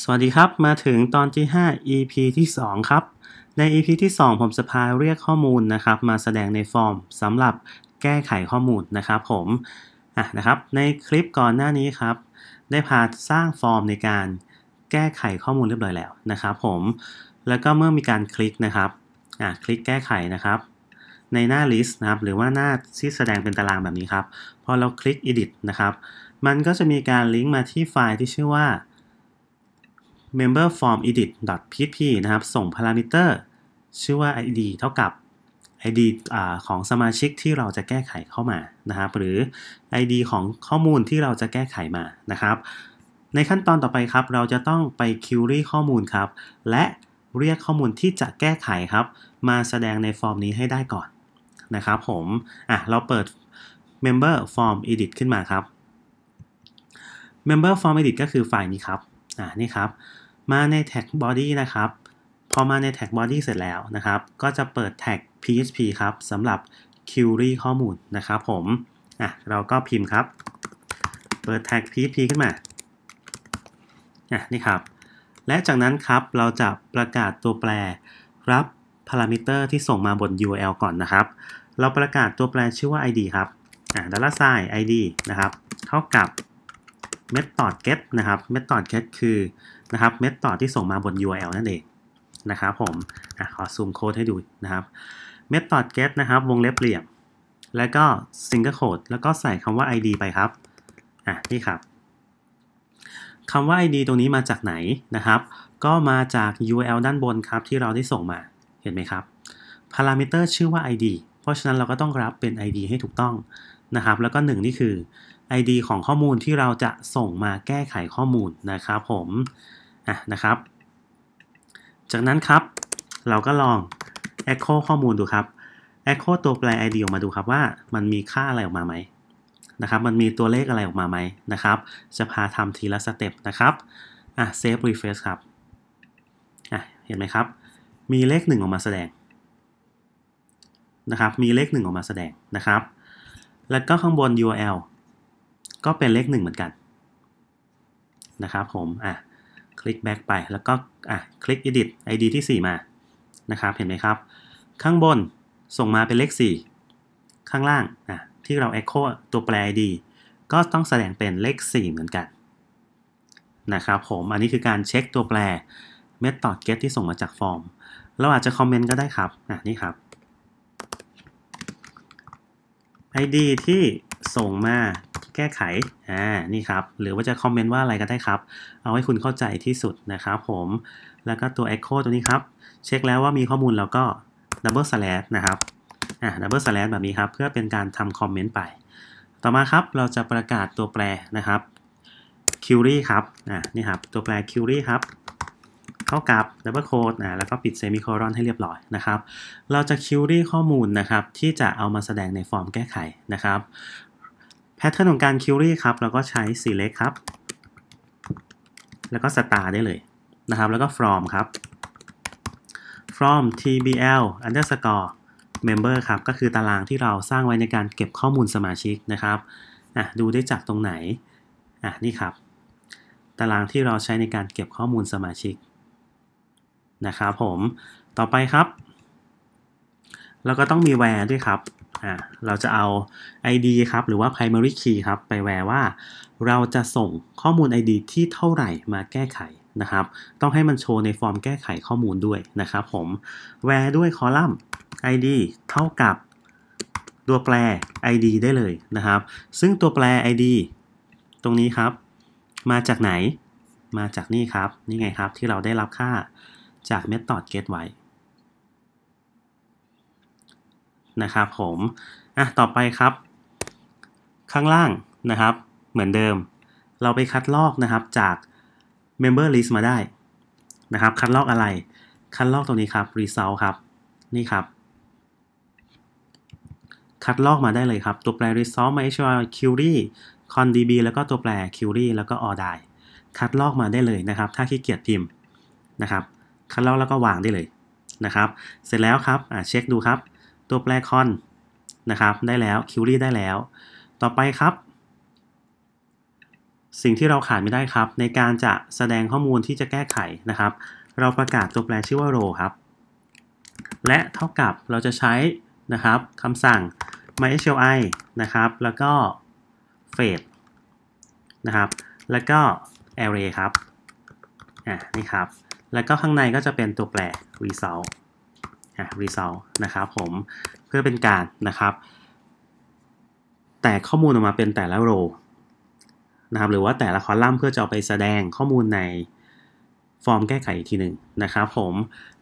สวัสดีครับ มาถึงตอนที่ 5 EP ที่ 2 ครับ ใน EP ที่ 2 ผมจะพาเรียกข้อมูลนะครับ มาแสดงในฟอร์มสำหรับแก้ไขข้อมูลนะครับผมอ่ะนะครับ ในคลิปก่อนหน้านี้ครับ ได้พาสร้างฟอร์มในการแก้ไขข้อมูลเรียบร้อยแล้วนะครับผมแล้วก็เมื่อมีการคลิกนะครับอ่ะคลิกแก้ไขนะครับ ในหน้า list นะครับหรือว่าหน้าที่แสดงเป็นตารางแบบนี้ครับพอเราคลิก edit นะครับ มันก็จะมีการลิงก์มาที่ไฟล์ที่ชื่อว่า member form edit php นะครับส่งพารามิเตอร์ชื่อว่า id เท่ากับ id อของสมาชิกที่เราจะแก้ไขเข้ามานะครับ หรือ id ของข้อมูลที่เราจะแก้ไขมานะครับ ในขั้นตอนต่อไปครับเราจะต้องไป query ข้อมูลครับ และเรียกข้อมูลที่จะแก้ไขครับ มาแสดงในฟอร์มนี้ให้ได้ก่อนนะครับ ผมอ่ะเราเปิด member form edit ขึ้นมาครับ member form edit ก็คือไฟล์นี้ครับอ่านี่ครับมาในแท็ก body นะครับ พอมาในแท็ก body เสร็จแล้วนะครับ ก็จะเปิดแท็ก php ครับสำหรับ query ข้อมูลนะครับ ผมอ่ะเราก็พิมพ์ครับ เปิดแท็ก php ขึ้นมาอ่ะนี่ครับ และจากนั้นครับ เราจะประกาศตัวแปรรับพารามิเตอร์ที่ส่งมาบน URL ก่อนนะครับ เราประกาศตัวแปรชื่อว่า ID ครับอ่ะดอลลาร์ไซน์ ID นะครับ เท่ากับ method get นะครับ method get คือนะครับเมธอดที่ส่งมาบน URL นั่นเองนะครับ ผมอขอซูมโค้ดให้ดูนะครับเมธอด get นะครับวงเล็บเหลี่ยมแล้วก็ single c o d e แล้วก็ใส่คำว่า id ไปครับอ่ะนี่ครับคำว่า id ตรงนี้มาจากไหนนะครับ ก็มาจาก URL ด้านบนครับที่เราได้ส่งมาเห็นไหมครับ พารามิเตอร์ชื่อว่า id เพราะฉะนั้นเราก็ต้องรับเป็น id ให้ถูกต้องนะครับ แล้วก็1นี่คือ id ของข้อมูลที่เราจะส่งมาแก้ไขข้อมูลนะครับ ผมะนะครับจากนั้นครับเราก็ลอง echo ข้อมูลดูครับ echo ตัวแปร id ออกมาดูครับว่ามันมีค่าอะไรออกมาไหมนะครับ มันมีตัวเลขอะไรออกมาไหมนะครับ จะพาทำทีละสเต็ปนะครับ อ่ะ save refresh ครับอ่ะ เห็นไหมครับ มีเลขหนึ่งออกมาแสดงนะครับ มีเลขหนึ่งออกมาแสดงนะครับ แล้วก็ข้างบน URL ก็เป็นเลขหนึ่งเหมือนกันนะครับผมอ่ะคลิกแบ็กไปแล้วก็ อ่ะ คลิก edit id ที่ 4 มา นะครับ เห็นไหมครับ ข้างบนส่งมาเป็นเลข4 ข้างล่าง อ่ะ ที่เรา echo ตัวแปร id ก็ต้องแสดงเป็นเลข4 เหมือนกัน นะครับ ผม อันนี้คือการเช็คตัวแปร method get ที่ส่งมาจากฟอร์มเราอาจจะคอมเมนต์ก็ได้ครับ อ่นี่ครับ id ที่ส่งมาแก้ไข อ่า นี่ครับ หรือว่าจะคอมเมนต์ว่าอะไรก็ได้ครับ เอาให้คุณเข้าใจที่สุดนะครับผม แล้วก็ตัว Echo ตัวนี้ครับ เช็คแล้วว่ามีข้อมูลแล้วก็ Double Slash นะครับ อ่า Double Slash แบบนี้ครับ เพื่อเป็นการทำคอมเมนต์ไป ต่อมาครับเราจะประกาศตัวแปรนะครับ Query ครับอ่านี่ครับ ตัวแปร Query ครับเข้ากับดับเบิลโคดนะแล้วก็ปิดเซมิโคลอนให้เรียบร้อยนะครับ เราจะคิวรี่ข้อมูลนะครับที่จะเอามาแสดงในฟอร์มแก้ไขนะครับแพทเทิร์นของการคิวรี่ครับ เราก็ใช้ select ครับ แล้วก็ star ได้เลยนะครับ แล้วก็ from ครับ from tbl underscore member ครับ ก็คือตารางที่เราสร้างไว้ในการเก็บข้อมูลสมาชิกนะครับอ่ะดูได้จากตรงไหนอ่ะนี่ครับ ตารางที่เราใช้ในการเก็บข้อมูลสมาชิก นะครับผมต่อไปครับ เราก็ต้องมี where ด้วยครับ่าเราจะเอา ID ครับ หรือว่า primary key ครับ ไปแวร์ว่า เราจะส่งข้อมูล ID ที่เท่าไหร่มาแก้ไขนะครับ ต้องให้มันโชว์ในฟอร์มแก้ไขข้อมูลด้วยนะครับผม แวร์ด้วยคอลัมน์ ID เท่ากับตัวแปร ID ได้เลยนะครับ ซึ่งตัวแปร ID ตรงนี้ครับ มาจากไหน มาจากนี่ครับ นี่ไงครับที่เราได้รับค่าจาก method get ไว้นะครับผม อ่ะ ต่อไปครับ ข้างล่างนะครับ เหมือนเดิม เราไปคัดลอกนะครับจาก member list มาได้ นะครับ คัดลอกอะไร คัดลอกตรงนี้ครับ result ครับ นี่ครับ คัดลอกมาได้เลยครับ ตัวแปร result mysql query condb แล้วก็ตัวแปร query แล้วก็ ordai คัดลอกมาได้เลยนะครับ ถ้าขี้เกียจพิมพ์นะครับ คัดลอกแล้วก็วางได้เลยนะครับ เสร็จแล้วครับเช็คดูครับตัวแปรคอนนะครับได้แล้ว คิวรี่ได้แล้ว ต่อไปครับ สิ่งที่เราขาดไม่ได้ครับ ในการจะแสดงข้อมูลที่จะแก้ไขนะครับ เราประกาศตัวแปรชื่อว่า row ครับ และเท่ากับเราจะใช้นะครับคำสั่ง mysqli นะครับ แล้วก็ fade นะครับแล้วก็ array ครับอ่านี่ครับ แล้วก็ข้างในก็จะเป็นตัวแปร result result นะครับผมเพื่อเป็นการนะครับ แต่ข้อมูลออกมาเป็นแต่ละ row นะครับหรือว่าแต่ละคอลัมน์เพื่อจะเอาไปแสดงข้อมูลในฟอร์มแก้ไขอีกทีหนึ่งนะครับผม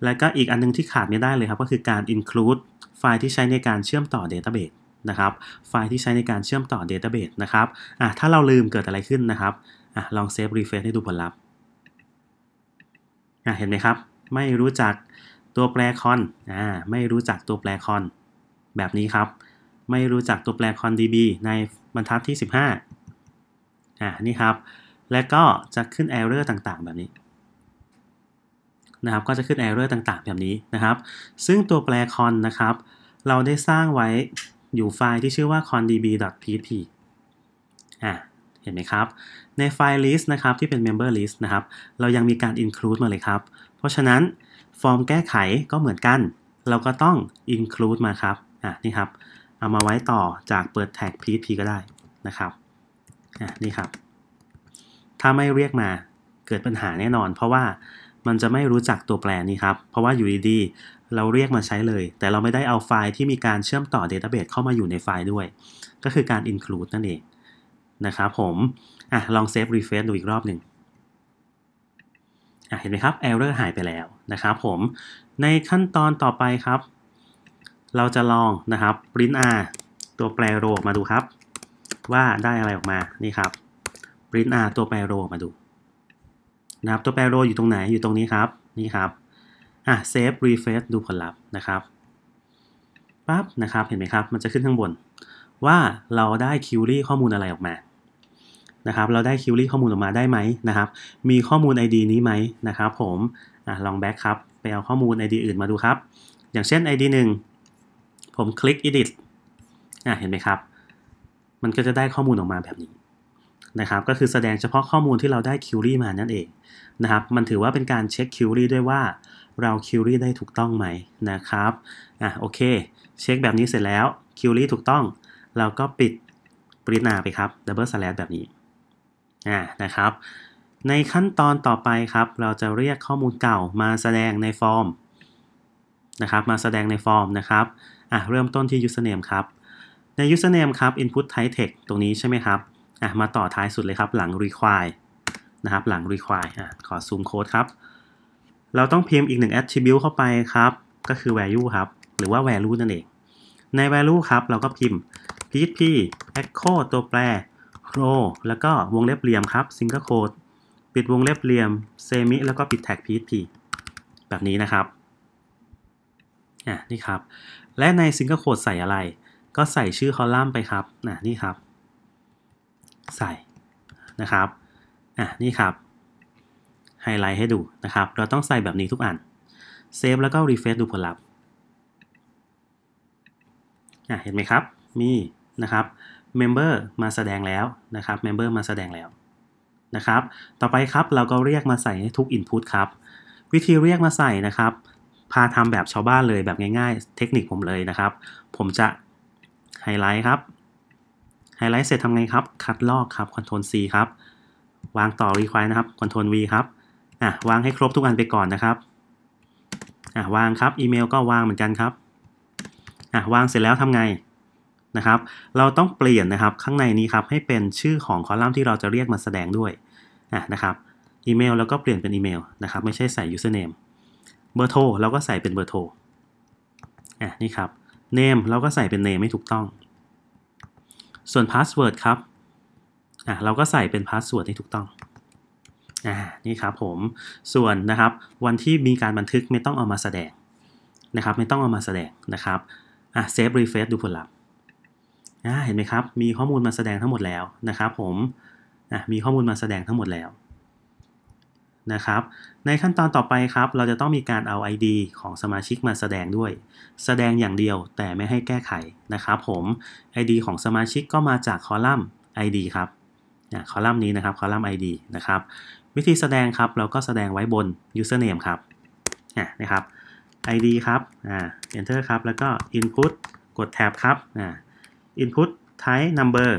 แล้วก็อีกอันนึงที่ขาดไม่ได้เลยครับ ก็คือการ include ไฟล์ที่ใช้ในการเชื่อมต่อ Database นะครับไฟล์ที่ใช้ในการเชื่อมต่อ Database นะครับอ่ะถ้าเราลืมเกิดอะไรขึ้นนะครับอ่ะลองเซฟรีเฟรชให้ดูผลลัพธ์อ่ะเห็นไหมครับไม่รู้จักตัวแปรคอนอ่าไม่รู้จักตัวแปรคอน แบบนี้ครับ ไม่รู้จักตัวแปรคอน db ในบรรทัดที่ 15อ่านี่ครับ และก็จะขึ้น error ต่างๆ แบบนี้นะครับ ก็จะขึ้น error ต่างๆ แบบนี้นะครับ ซึ่งตัวแปรคอนนะครับ เราได้สร้างไว้อยู่ไฟล์ที่ชื่อว่า condb.php อ่ะเห็นไหมครับ ในไฟล์ list นะครับที่เป็น member list นะครับ เรายังมีการ include มาเลยครับ เพราะฉะนั้นฟอร์มแก้ไขก็เหมือนกัน เราก็ต้อง include มาครับ อ่ะนี่ครับ เอามาไว้ต่อจากเปิดแท็ก php ก็ได้นะครับ อ่ะนี่ครับ ถ้าไม่เรียกมาเกิดปัญหาแน่นอน เพราะว่ามันจะไม่รู้จักตัวแปรนี้ครับ เพราะว่าอยู่ดีๆเราเรียกมาใช้เลย แต่เราไม่ได้เอาไฟล์ที่มีการเชื่อมต่อ Database เข้ามาอยู่ในไฟล์ด้วย ก็คือการ include นั่นเองนะครับผม อ่ะลองเซฟรีเฟ h ดูอีกรอบหนึ่งเห็นไหมครับ error หายไปแล้วนะครับผม ในขั้นตอนต่อไปครับ เราจะลองนะครับ print r ตัวแปรโรมาดูครับ ว่าได้อะไรออกมานี่ครับ print r ตัวแปรโรมาดูนะครับตัวแปรโรอยู่ตรงไหนอยู่ตรงนี้ครับนี่ครับอ่ะ save refresh ดูผลลัพธ์นะครับปั๊บนะครับเห็นไหมครับ มันจะขึ้นข้างบนว่าเราได้คิวรี่ข้อมูลอะไรออกมานะครับ เราได้คิวรี่ข้อมูลออกมาได้ไหมนะครับ มีข้อมูล ID นี้ไหมนะครับผมอลองแบ็กครับ ไปเอาข้อมูล ID อื่นมาดูครับ อย่างเช่น ID 1ผมคลิก edit อ่ะเห็นไหมครับ มันก็จะได้ข้อมูลออกมาแบบนี้นะครับ ก็คือแสดงเฉพาะข้อมูลที่เราได้คิวรี่มานั่นเองนะครับ มันถือว่าเป็นการเช็คคิวรี่ด้วยว่าเราคิวรี่ได้ถูกต้องไหมนะครับ อ่ะโอเค เช็คแบบนี้เสร็จแล้วคิวรี่ถูกต้อง เราก็ปิดปริศนาไปครับดับเบิลสแลชแบบนี้นะครับ ในขั้นตอนต่อไปครับ เราจะเรียกข้อมูลเก่ามาแสดงในฟอร์มนะครับ มาแสดงในฟอร์มนะครับ อ่ะเริ่มต้นที่ username ครับ ใน username ครับ input type text ตรงนี้ใช่ไหมครับ อ่ะมาต่อท้ายสุดเลยครับ หลัง require นะครับ หลัง require อ่ะขอซูมโค้ดครับ เราต้องพิมพ์อีกหนึ่ง attribute เข้าไปครับ ก็คือ value ครับ หรือว่า value นั่นเอง ใน value ครับ เราก็พิมพ์ php echo ตัวแปร row แล้วก็วงเล็บเหลี่ยมครับ single quote ปิดวงเล็บเหลี่ยม semi แล้วก็ปิดแท็ก php แบบนี้นะครับอ่ะนี่ครับและใน single quote ใส่อะไร ก็ใส่ชื่อคอลัมน์ไปครับอ่ะนี่ครับ ใส่นะครับอ่ะนี่ครับไฮไลท์ให้ดูนะครับ เราต้องใส่แบบนี้ทุกอันเซฟแล้วก็รีเฟซดูผลลัพธ์อ่ะเห็นไหมครับ มีนะครับ member มาแสดงแล้วนะครับ member มาแสดงแล้วนะครับ ต่อไปครับเราก็เรียกมาใส่ให้ทุก input ครับวิธีเรียกมาใส่นะครับ พาทำแบบชาวบ้านเลยแบบง่ายๆเทคนิคผมเลยนะครับ ผมจะไฮไลท์ครับไฮไลท์เสร็จทำไงครับ คัดลอกครับ Ctrl C ครับวางต่อ require นะครับ Ctrl V ครับอ่ะวางให้ครบทุกอันไปก่อนนะครับอ่ะวางครับอีเมลก็วางเหมือนกันครับอ่ะวางเสร็จแล้วทำไงนะครับเราต้องเปลี่ยนนะครับข้างในนี้ครับให้เป็นชื่อของคอลัมน์ที่เราจะเรียกมาแสดงด้วยนะครับอีเมลแล้วก็เปลี่ยนเป็นอีเมลนะครับ ไม่ใช่ใส่ username เบอร์โทรเราก็ใส่เป็นเบอร์โทรอ่ะนี่ครับ name เราก็ใส่เป็น name ไม่ถูกต้องส่วน password ครับอ่ะเราก็ใส่เป็น password ที่ถูกต้องอ่นี่ครับผมส่วนนะครับวันที่มีการบันทึกไม่ต้องเอามาแสดงนะครับไม่ต้องเอามาแสดงนะครับอ่ะเซฟรีเฟซดูผลลัพธ์นะเห็นไหมครับ มีข้อมูลมาแสดงทั้งหมดแล้วนะครับ ผมนะมีข้อมูลมาแสดงทั้งหมดแล้ว นะครับ ในขั้นตอนต่อไปครับ เราจะต้องมีการเอา ID ของสมาชิกมาแสดงด้วย แสดงอย่างเดียวแต่ไม่ให้แก้ไขนะครับ ผม ID ของสมาชิกก็มาจากคอลัมน์ ID ครับนะคอลัมน์นี้นะครับ คอลัมน์ ID นะครับ วิธีแสดงครับ เราก็แสดงไว้บน username ครับนะครับ ID ครับ enter ครับ แล้วก็ input กด tab ครับ input type number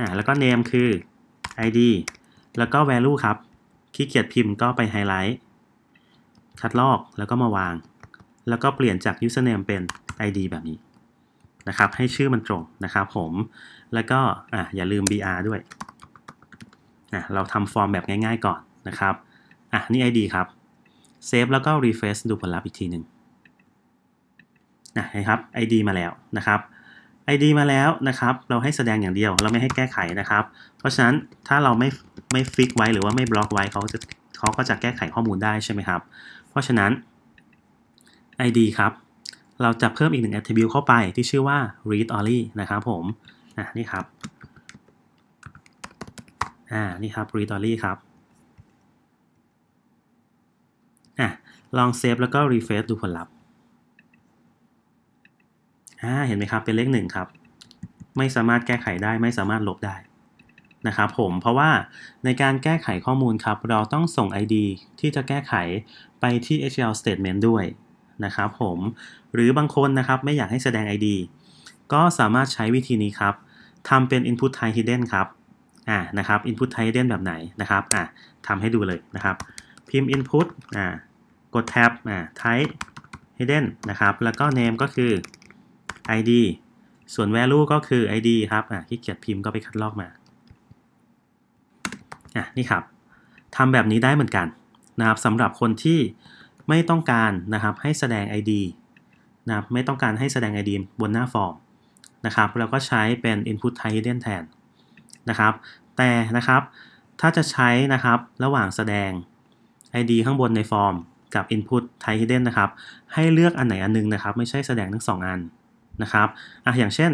อ่า แล้วก็ name คือ id แล้วก็ value ครับขี้เกียจพิมพ์ก็ไปไฮไลท์ คัดลอกแล้วก็มาวาง แล้วก็เปลี่ยนจาก username เป็น id แบบนี้นะครับ ให้ชื่อมันตรงนะครับผม แล้วก็อ่าอย่าลืม br ด้วย อ่าเราทำฟอร์มแบบง่ายๆ ก่อนนะครับ อ่ะนี่ id ครับ เซฟแล้วก็ refresh ดูผลลัพธ์อีกทีหนึ่งนะครับ ID มาแล้วนะครับ ID มาแล้วนะครับ เราให้แสดงอย่างเดียว เราไม่ให้แก้ไขนะครับ เพราะฉะนั้นถ้าเราไม่ไม่ฟิกไว้หรือว่าไม่บล็อกไว้เขาจะเขาก็จะแก้ไขข้อมูลได้ใช่ไหมครับ เพราะฉะนั้น ID ครับ เราจะเพิ่มอีกหนึ่ง attribute เข้าไปที่ชื่อว่า read only นะครับผม อ่ะนี่ครับ อ่า นี่ครับ read only ครับ อ่ะลองเซฟแล้วก็รีเฟรชดูผลลัพธ์่าเห็นไหมครับ เป็นเลขหนึ่งครับ ไม่สามารถแก้ไขได้ไม่สามารถลบได้นะครับผมเพราะว่าในการแก้ไขข้อมูลครับ เราต้องส่ง ID ที่จะแก้ไขไปที่ HL statement ด้วยนะครับ ผมหรือบางคนนะครับไม่อยากให้แสดง ID ก็สามารถใช้วิธีนี้ครับทำเป็น input type hidden ครับอ่านะครับ input type hidden แบบไหนนะครับอ่าทำให้ดูเลยนะครับ พิมพ์ input อ่ากด tab อ่า type hidden นะครับแล้วก็ name ก็คือ id ส่วน value ก็คือ id ครับอ่ะที่เกียจพิมพ์ก็ไปคัดลอกมาอ่ะนี่ครับ ทำแบบนี้ได้เหมือนกันนะครับสำหรับคนที่ไม่ต้องการนะครับ ให้แสดง ID นะครับ ไม่ต้องการให้แสดง ID บนหน้าฟอร์มนะครับ เราก็ใช้เป็น input type hidden แทนนะครับ แต่นะครับ ถ้าจะใช้นะครับ ระหว่างแสดง ID ข้างบนในฟอร์ม กับ input type hidden นะครับ ให้เลือกอันไหนอันนึงนะครับ ไม่ใช่แสดงทั้ง2อันนะครับอ่ะอย่างเช่น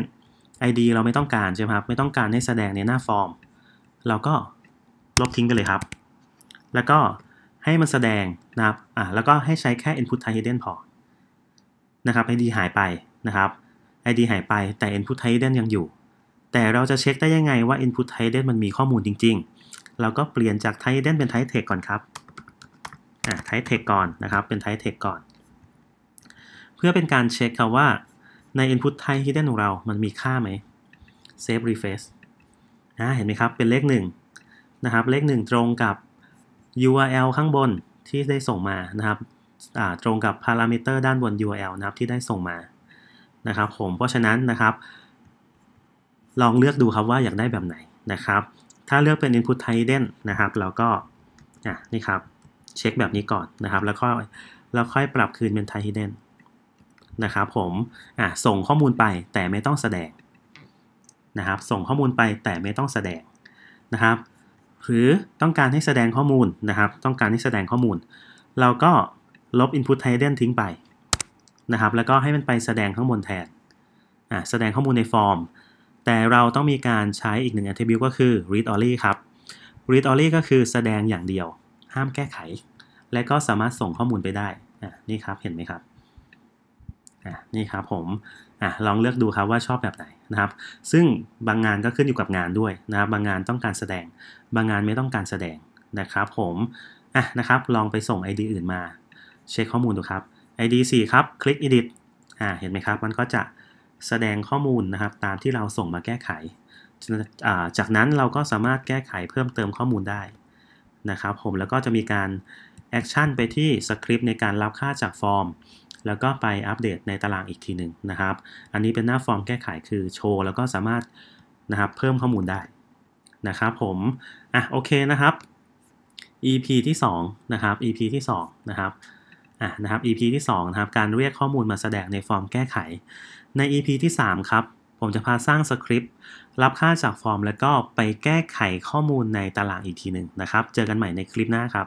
ID เราไม่ต้องการใช่ไหมครับ ไม่ต้องการให้แสดงในหน้าฟอร์ม เราก็ลบทิ้งไปเลยครับ แล้วก็ให้มันแสดงนะครับอ่ะแล้วก็ให้ใช้แค่ input type hidden พอ นะครับ ID หายไปนะครับ ID หายไป แต่ input type hidden ยังอยู่ แต่เราจะเช็คได้ยังไงว่า input type hidden มันมีข้อมูลจริงๆ เราก็เปลี่ยนจาก type hidden เป็น type text ก่อนครับอ่ะ type text ก่อนนะครับ เป็น type text ก่อน เพื่อเป็นการเช็คครับว่าใน input type hidden ของเรา มันมีค่าไหม save r e f e s h นะเห็นไหมครับเป็นเลข1นะครับเลข1ตรงกับ URL ข้างบนที่ได้ส่งมานะครับตรงกับพารามิเตอร์ด้านบน URL นะครับที่ได้ส่งมานะครับผมเพราะฉะนั้นนะครับ ลองเลือกดูครับว่าอยากได้แบบไหนนะครับ ถ้าเลือกเป็น input type hidden นะครับเราก็อ่นี่ครับเช็คแบบนี้ก่อนนะครับแล้วค่อยแล้วค่อยปรับคืนเป็น type hidden นะครับผมอ่ะส่งข้อมูลไปแต่ไม่ต้องแสดงนะครับ ส่งข้อมูลไปแต่ไม่ต้องแสดงนะครับ หรือต้องการให้แสดงข้อมูลนะครับ ต้องการให้แสดงข้อมูล เราก็ลบ input t ทเด e ทิ้งไปนะครับ แล้วก็ให้มันไปแสดงข้างบนแทนอ่ะแสดงข้อมูลในฟอร์ม แต่เราต้องมีการใช้อีกหนึ่ง attribute ก็คือ read only ครับ read only ก็คือแสดงอย่างเดียว ห้ามแก้ไข และก็สามารถส่งข้อมูลไปได้นี่ครับ เห็นไหมครับนี่ครับผมอลองเลือกดูครับว่าชอบแบบ ไหน นะครับ ซึ่งบางงานก็ขึ้นอยู่กับงานด้วยนะครับบางงานต้องการแสดง บางงานไม่ต้องการแสดงนะครับผมอ่ะนะครับลองไปส่ง ID อื่นมาเช็คข้อมูลดู ครับ ID 4ครับ คลิก edit อ่าเห็นไหมครับ มันก็จะแสดงข้อมูลนะครับ ตามที่เราส่งมาแก้ไขจากนั้นเราก็สามารถแก้ไขเพิ่มเติมข้อมูลได้นะครับผมแล้วก็จะมีการแอคชั่นไปที่สคริปต์ในการรับค่าจากฟอร์ม แล้วก็ไปอัปเดตในตารางอีกทีหนึ่งนะครับ อันนี้เป็นหน้าฟอร์มแก้ไขคือโชว์แล้วก็สามารถนะครับเพิ่มข้อมูลได้นะครับ ผม อ่ะโอเคนะครับ EP ที่2นะครับ EP ที่2นะครับอ่ะนะครับ EP ที่ 2 นะครับการเรียกข้อมูลมาแสดงในฟอร์มแก้ไข ใน EP ที่ 3 ครับผมจะพาสร้างสคริปต์รับค่าจากฟอร์ม แล้วก็ไปแก้ไขข้อมูลในตารางอีกทีหนึ่งนะครับ เจอกันใหม่ในคลิปหน้าครับ